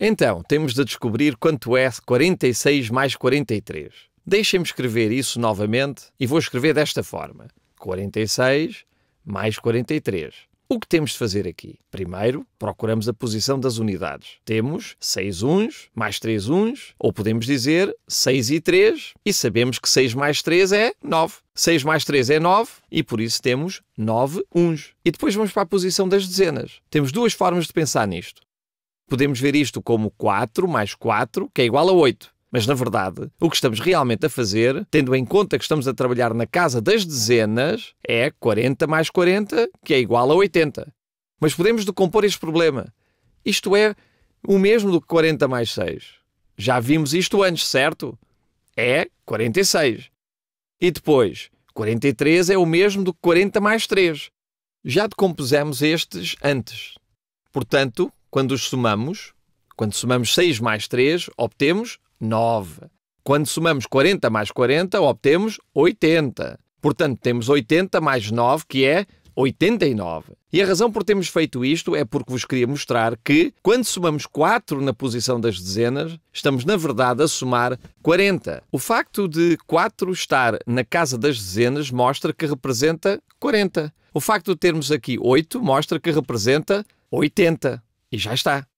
Então, temos de descobrir quanto é 46 mais 43. Deixem-me escrever isso novamente e vou escrever desta forma: 46 mais 43. O que temos de fazer aqui? Primeiro, procuramos a posição das unidades. Temos 6 uns mais 3 uns, ou podemos dizer 6 e 3, e sabemos que 6 mais 3 é 9. 6 mais 3 é 9, e por isso temos 9 uns. E depois vamos para a posição das dezenas. Temos duas formas de pensar nisto. Podemos ver isto como 4 mais 4, que é igual a 8. Mas, na verdade, o que estamos realmente a fazer, tendo em conta que estamos a trabalhar na casa das dezenas, é 40 mais 40, que é igual a 80. Mas podemos decompor este problema. Isto é o mesmo do que 40 mais 6. Já vimos isto antes, certo? É 46. E depois, 43 é o mesmo do que 40 mais 3. Já decompusemos estes antes. Portanto, quando os somamos, quando somamos 6 mais 3, obtemos 9. Quando somamos 40 mais 40, obtemos 80. Portanto, temos 80 mais 9, que é 89. E a razão por termos feito isto é porque vos queria mostrar que, quando somamos 4 na posição das dezenas, estamos na verdade a somar 40. O facto de 4 estar na casa das dezenas mostra que representa 40. O facto de termos aqui 8 mostra que representa 80. E já está.